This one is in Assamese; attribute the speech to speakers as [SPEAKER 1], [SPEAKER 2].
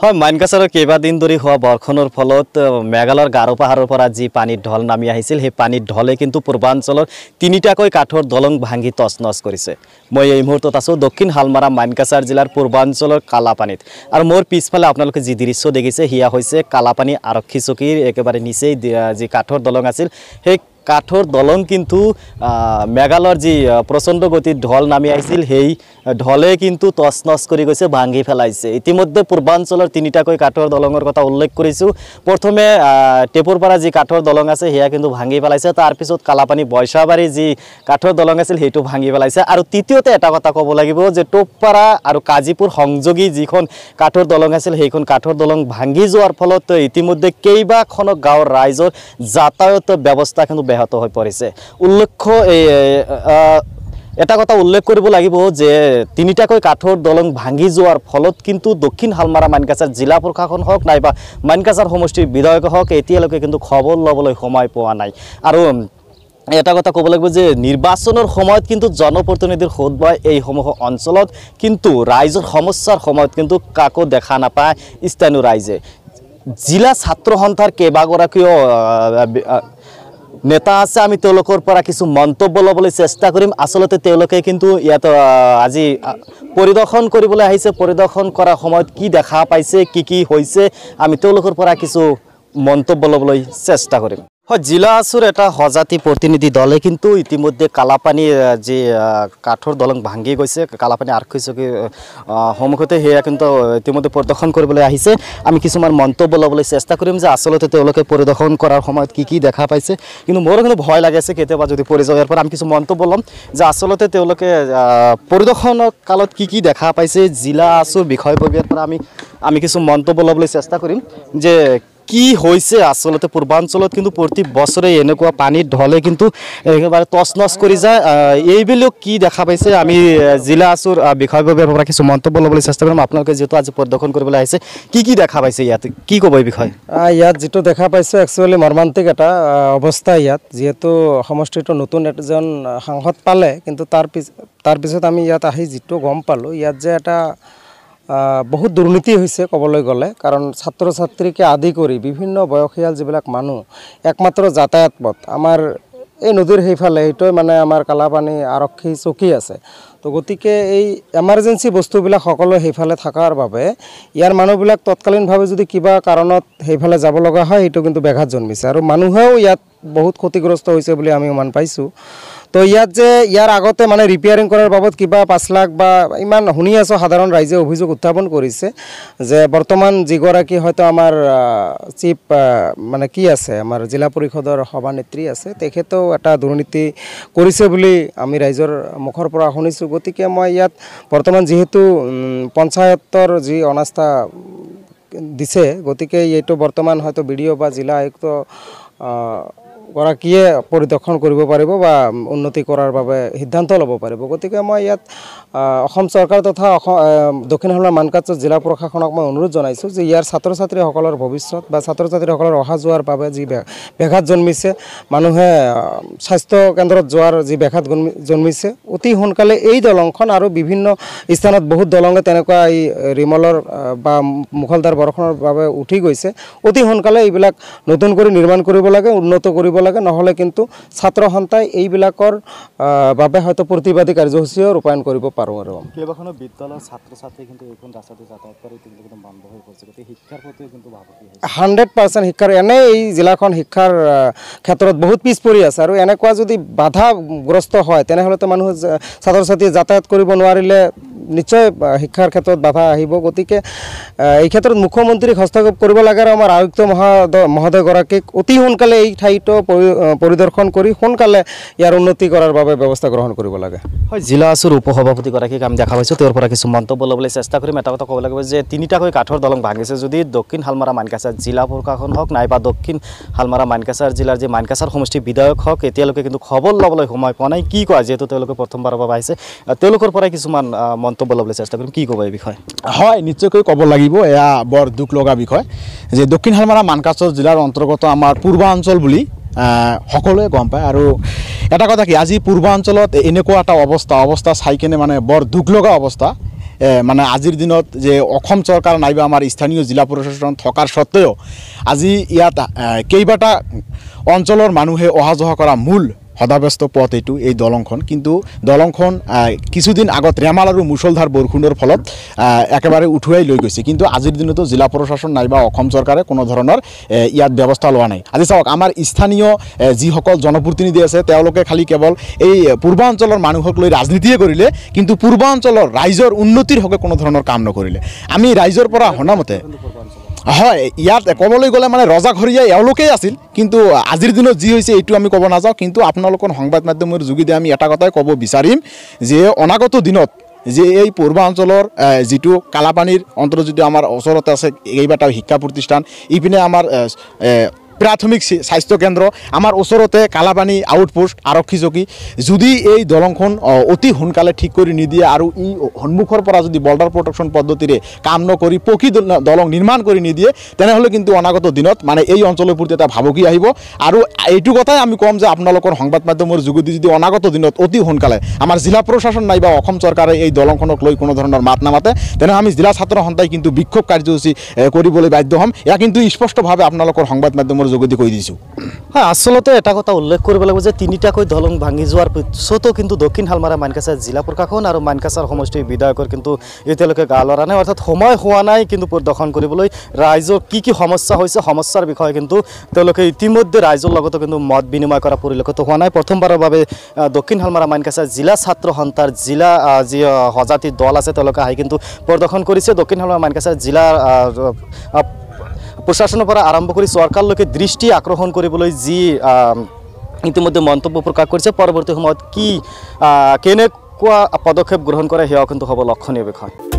[SPEAKER 1] হয় মাইনকাছৰ কেইবাদিন ধৰি হোৱা বৰষুণৰ ফলত মেঘালয়ৰ গাৰো পাহাৰৰ পৰা যি পানীৰ ঢল নামি আহিছিল সেই পানীৰ ঢলে কিন্তু পূৰ্বাঞ্চলৰ তিনিটাকৈ কাঠৰ দলং ভাঙি তচ নচ কৰিছে মই এই মুহূৰ্তত আছোঁ দক্ষিণ হালমাৰা মাইনকাছাৰ জিলাৰ পূৰ্বাঞ্চলৰ কালাপানীত আৰু মোৰ পিছফালে আপোনালোকে যি দৃশ্য দেখিছে সেয়া হৈছে কালাপানী আৰক্ষী চকীৰ একেবাৰে নিচেই যি কাঠৰ দলং আছিল সেই কাঠৰ দলং কিন্তু মেঘালয়ৰ যি প্ৰচণ্ড গতিত ঢল নামি আহিছিল সেই ঢলে কিন্তু তচ নচ কৰি গৈছে ভাঙি পেলাইছে ইতিমধ্যে পূৰ্বাঞ্চলৰ তিনিটাকৈ কাঠৰ দলঙৰ কথা উল্লেখ কৰিছোঁ প্ৰথমে টেপুৰ পৰা যি কাঠৰ দলং আছে সেয়া কিন্তু ভাঙি পেলাইছে তাৰপিছত কালাপানী বৈশাবাৰী যি কাঠৰ দলং আছিল সেইটো ভাঙি পেলাইছে আৰু তৃতীয়তে এটা কথা ক'ব লাগিব যে টোপপাৰা আৰু কাজিপুৰ সংযোগী যিখন কাঠৰ দলং আছিল সেইখন কাঠৰ দলং ভাঙি যোৱাৰ ফলত ইতিমধ্যে কেইবাখনো গাঁৱৰ ৰাইজৰ যাতায়ত ব্যৱস্থা কিন্তু ব্যাহত হৈ পৰিছে উল্লেখ্য এই এটা কথা উল্লেখ কৰিব লাগিব যে তিনিটাকৈ কাঠৰ দলং ভাঙি যোৱাৰ ফলত কিন্তু দক্ষিণ হালমাৰা মানকাছাৰ জিলা প্ৰশাসন হওক নাইবা মানকাছাৰ সমষ্টিৰ বিধায়ক হওক এতিয়ালৈকে কিন্তু খবৰ ল'বলৈ সময় পোৱা নাই আৰু এটা কথা ক'ব লাগিব যে নিৰ্বাচনৰ সময়ত কিন্তু জনপ্ৰতিনিধিৰ সোধ বা এইসমূহ অঞ্চলত কিন্তু ৰাইজৰ সমস্যাৰ সময়ত কিন্তু কাকো দেখা নাপায় স্থানীয় ৰাইজে জিলা ছাত্ৰ সন্থাৰ কেইবাগৰাকীও নেতা আছে আমি তেওঁলোকৰ পৰা কিছু মন্তব্য ল'বলৈ চেষ্টা কৰিম আচলতে তেওঁলোকে কিন্তু ইয়াত আজি পৰিদৰ্শন কৰিবলৈ আহিছে পৰিদৰ্শন কৰাৰ সময়ত কি দেখা পাইছে কি কি হৈছে আমি তেওঁলোকৰ পৰা কিছু মন্তব্য ল'বলৈ চেষ্টা কৰিম জিলা আসুর এটা সজাতি প্রতিনিধি দলে কিন্তু ইতিমধ্যে কালাপানি যে কাঠর দলং ভাঙ্গি গৈছে কালাপানি আর্ক চকীর সম্মুখতে সেয়া কিন্তু ইতিমধ্যে পরিদর্শন করবলে আহিছে আমি কিছু মন্তব্য লবলে চেষ্টা করিম যে আসলতে পরিদর্শন করার সময় কি কি দেখা পাইছে কিন্তু মোরও কিন্তু ভয় লাগে আছে কেতাবা যদি পরি যাওয়ার পর আমি কিছু মন্তব্য লম যে আসলতে পরিদর্শন কালত কি কি দেখা পাইছে জিলা আসুর বিষয়বর্গের পর আমি আমি কিছু মন্তব্য লবলে চেষ্টা করিম যে কি হৈছে আচলতে পূৰ্বাঞ্চলত কিন্তু প্ৰতি বছৰে এনেকুৱা পানীত ঢলে কিন্তু একেবাৰে তচ নচ কৰি যায় এইবেলিও কি দেখা পাইছে আমি জিলা আছোৰ বিষয়ববীয়াৰ পৰা কিছু মন্তব্য ল'বলৈ চেষ্টা কৰিম আপোনালোকে যিহেতু আজি প্ৰদৰ্শন কৰিবলৈ আহিছে কি কি দেখা পাইছে ইয়াত কি ক'ব এই বিষয়ে
[SPEAKER 2] ইয়াত যিটো দেখা পাইছোঁ একচুৱেলি মৰ্মান্তিক এটা অৱস্থা ইয়াত যিহেতু সমষ্টিটো নতুন এজন সাংসদ পালে কিন্তু তাৰ পিছ তাৰপিছত আমি ইয়াত আহি যিটো গম পালোঁ ইয়াত যে এটা বহুত দুৰ্নীতি হৈছে ক'বলৈ গ'লে কাৰণ ছাত্ৰ ছাত্ৰীকে আদি কৰি বিভিন্ন বয়সীয়াল যিবিলাক মানুহ একমাত্ৰ যাতায়াত পথ আমাৰ এই নদীৰ সেইফালে সেইটোৱে মানে আমাৰ কালাপানী আৰক্ষী চকী আছে তো গতিকে এই এমাৰ্জেঞ্চি বস্তুবিলাক সকলো সেইফালে থকাৰ বাবে ইয়াৰ মানুহবিলাক তৎকালীনভাৱে যদি কিবা কাৰণত সেইফালে যাব লগা হয় সেইটো কিন্তু ব্যাঘাত জন্মিছে আৰু মানুহেও ইয়াত বহুত ক্ষতিগ্ৰস্ত হৈছে বুলি আমি ইমান পাইছোঁ তো ইয়াত যে ইয়াৰ আগতে মানে ৰিপেয়াৰিং কৰাৰ বাবদ কিবা পাঁচ লাখ বা ইমান শুনি আছোঁ সাধাৰণ ৰাইজে অভিযোগ উত্থাপন কৰিছে যে বৰ্তমান যিগৰাকী হয়তো আমাৰ চিফ মানে কি আছে আমাৰ জিলা পৰিষদৰ সভানেত্ৰী আছে তেখেতেও এটা দুৰ্নীতি কৰিছে বুলি আমি ৰাইজৰ মুখৰ পৰা শুনিছোঁ গতিকে মই ইয়াত বৰ্তমান যিহেতু পঞ্চায়তৰ যি অনাস্থা দিছে গতিকে এইটো বৰ্তমান হয়তো বি ডি অ' বা জিলা আয়ুক্ত গৰাকীয়ে পৰিদৰ্শন কৰিব পাৰিব বা উন্নতি কৰাৰ বাবে সিদ্ধান্ত ল'ব পাৰিব গতিকে মই ইয়াত অসম চৰকাৰ তথা অসম দক্ষিণ হলৰ মানকাচ জিলা প্ৰশাসনক মই অনুৰোধ জনাইছোঁ যে ইয়াৰ ছাত্ৰ ছাত্ৰীসকলৰ ভৱিষ্যত বা ছাত্ৰ ছাত্ৰীসকলৰ অহা যোৱাৰ বাবে যি ব্যাঘাত জন্মিছে মানুহে স্বাস্থ্য কেন্দ্ৰত যোৱাৰ যি ব্যাঘাত জন্মিছে অতি সোনকালে এই দলংখন আৰু বিভিন্ন স্থানত বহুত দলঙে তেনেকুৱা এই ৰিমলৰ বা মুখলধাৰ বৰষুণৰ বাবে উঠি গৈছে অতি সোনকালে এইবিলাক নতুন কৰি নিৰ্মাণ কৰিব লাগে উন্নত কৰিব লাগে নহ'লে কিন্তু ছাত্ৰ সন্থাই এইবিলাকৰ বাবে হয়তো প্ৰতিবাদী কাৰ্যসূচীও ৰূপায়ণ কৰিব পাৰোঁ আৰু
[SPEAKER 1] কেইবাখনো বিদ্যালয়ৰ ছাত্ৰ ছাত্ৰী কিন্তু এইখন ৰাস্তাটো যাতায়ত কৰি তেওঁলোকে বন্ধ হৈ পৰিছে গতিকে শিক্ষাৰ প্ৰতি
[SPEAKER 2] কিন্তু হাণ্ড্ৰেড পাৰ্চেণ্ট শিক্ষাৰ এনে এই জিলাখন শিক্ষাৰ ক্ষেত্ৰত বহুত পিছ পৰি আছে আৰু এনেকুৱা যদি বাধাগ্ৰস্ত হয় তেনেহ'লেতো মানুহ ছাত্ৰ ছাত্ৰীয়ে যাতায়াত কৰিব নোৱাৰিলে নিশ্চয় শিক্ষাৰ ক্ষেত্ৰত বাধা আহিব গতিকে এই ক্ষেত্ৰত মুখ্যমন্ত্ৰীক হস্তক্ষেপ কৰিব লাগে আৰু আমাৰ আয়ুক্ত মহাদ মহোদয়গৰাকীক অতি সোনকালে এই ঠাইটো পৰিদৰ্শন কৰি সোনকালে ইয়াৰ উন্নতি কৰাৰ বাবে ব্যৱস্থা গ্ৰহণ কৰিব লাগে
[SPEAKER 1] হয় জিলা আছুৰ উপসভাপতিগৰাকীক আমি দেখা পাইছোঁ তেওঁৰ পৰা কিছু মন্তব্য ল'বলৈ চেষ্টা কৰিম এটা কথা ক'ব লাগিব যে তিনিটাকৈ কাঠৰ দলং ভাঙিছে যদি দক্ষিণ শালমৰা মানকাছাৰ জিলা প্ৰশাসন হওক নাইবা দক্ষিণ শালমৰা মানকাছাৰ জিলাৰ যি মানকাছাৰ সমষ্টি বিধায়ক হওক এতিয়ালৈকে কিন্তু খবৰ ল'বলৈ সময় পোৱা নাই কি কোৱা যিহেতু তেওঁলোকে প্ৰথমবাৰৰ বাবে আহিছে
[SPEAKER 3] তেওঁলোকৰ পৰাই কিছুমান মন্তব্য ল'বলৈ চেষ্টা কৰিম কি ক'ব এই বিষয়ে হয় নিশ্চয়কৈ ক'ব লাগিব এয়া বৰ দুখ লগা বিষয় যে দক্ষিণ হালমাৰা মানকাছৰ জিলাৰ অন্তৰ্গত আমাৰ পূৰ্বাঞ্চল বুলি সকলোৱে গম পায় আৰু এটা কথা কি আজি পূৰ্বাঞ্চলত এনেকুৱা এটা অৱস্থা অৱস্থা চাই কেনে মানে বৰ দুখ লগা অৱস্থা মানে আজিৰ দিনত যে অসম চৰকাৰ নাইবা আমাৰ স্থানীয় জিলা প্ৰশাসন থকাৰ স্বত্বেও আজি ইয়াত কেইবাটা অঞ্চলৰ মানুহে অহা যোৱা কৰা মূল সদাব্যস্ত পথ এইটো এই দলংখন কিন্তু দলংখন কিছুদিন আগত ৰেমাল আৰু মুছলধাৰ বৰষুণৰ ফলত একেবাৰে উঠুৱাই লৈ গৈছে কিন্তু আজিৰ দিনতো জিলা প্ৰশাসন নাইবা অসম চৰকাৰে কোনো ধৰণৰ ইয়াত ব্যৱস্থা লোৱা নাই আজি চাওক আমাৰ স্থানীয় যিসকল জনপ্ৰতিনিধি আছে তেওঁলোকে খালী কেৱল এই পূৰ্বাঞ্চলৰ মানুহক লৈ ৰাজনীতিয়ে কৰিলে কিন্তু পূৰ্বাঞ্চলৰ ৰাইজৰ উন্নতিৰ হকে কোনো ধৰণৰ কাম নকৰিলে আমি ৰাইজৰ পৰা শুনামতে হয় ইয়াত ক'বলৈ গ'লে মানে ৰজাঘৰীয়া এওঁলোকেই আছিল কিন্তু আজিৰ দিনত যি হৈছে এইটো আমি ক'ব নাযাওঁ কিন্তু আপোনালোকৰ সংবাদ মাধ্যমৰ যোগেদি আমি এটা কথাই ক'ব বিচাৰিম যে অনাগত দিনত যে এই পূৰ্বাঞ্চলৰ যিটো কালাপানীৰ অন্তৰ যিটো আমাৰ ওচৰতে আছে কেইবাটাও শিক্ষা প্ৰতিষ্ঠান ইপিনে আমাৰ প্ৰাথমিক স্বাস্থ্যকেন্দ্ৰ আমাৰ ওচৰতে কালাবাণী আউটপোষ্ট আৰক্ষী চকী যদি এই দলংখন অতি সোনকালে ঠিক কৰি নিদিয়ে আৰু ই সন্মুখৰ পৰা যদি বৰ্ডাৰ প্ৰটেকশ্যন পদ্ধতিৰে কাম নকৰি পকী দলং নিৰ্মাণ কৰি নিদিয়ে তেনেহ'লে কিন্তু অনাগত দিনত মানে এই অঞ্চলৰ প্ৰতি এটা ভাবুকি আহিব আৰু এইটো কথাই আমি ক'ম যে আপোনালোকৰ সংবাদ মাধ্যমৰ যোগেদি যদি অনাগত দিনত অতি সোনকালে আমাৰ জিলা প্ৰশাসন নাইবা অসম চৰকাৰে এই দলংখনক লৈ কোনো ধৰণৰ মাত নামাতে তেনে আমি জিলা ছাত্ৰ সন্থাই কিন্তু বিক্ষোভ কাৰ্যসূচী কৰিবলৈ বাধ্য হ'ম এয়া কিন্তু স্পষ্টভাৱে আপোনালোকৰ সংবাদ মাধ্যমৰ যোগেদি কৈ দিছোঁ হয় আচলতে এটা
[SPEAKER 1] কথা উল্লেখ কৰিব লাগিব যে তিনিটাকৈ দলং ভাঙি যোৱাৰ পিছতো কিন্তু দক্ষিণ হালমাৰা মানকাছাৰ জিলা প্ৰশাসন আৰু মানকাছাৰ সমষ্টিৰ বিধায়কৰ কিন্তু এতিয়ালৈকে গা লৰা নাই অৰ্থাৎ সময় হোৱা নাই কিন্তু প্ৰদৰ্শন কৰিবলৈ ৰাইজৰ কি কি সমস্যা হৈছে সমস্যাৰ বিষয়ে কিন্তু তেওঁলোকে ইতিমধ্যে ৰাইজৰ লগতো কিন্তু মত বিনিময় কৰা পৰিলক্ষিত হোৱা নাই প্ৰথমবাৰৰ বাবে দক্ষিণ হালমাৰা মানকাছাৰ জিলা ছাত্ৰ সন্থাৰ জিলা যি সজাতি দল আছে তেওঁলোকে আহি কিন্তু প্ৰদৰ্শন কৰিছে দক্ষিণ হালমাৰা মানকাছাৰ জিলাৰ প্ৰশাসনৰ পৰা আৰম্ভ কৰি চৰকাৰলৈকে দৃষ্টি আকৰ্ষণ কৰিবলৈ যি ইতিমধ্যে মন্তব্য প্ৰকাশ কৰিছে পৰৱৰ্তী সময়ত কি কেনেকুৱা পদক্ষেপ গ্ৰহণ কৰে সেও কিন্তু হ'ব লক্ষণীয় বিষয়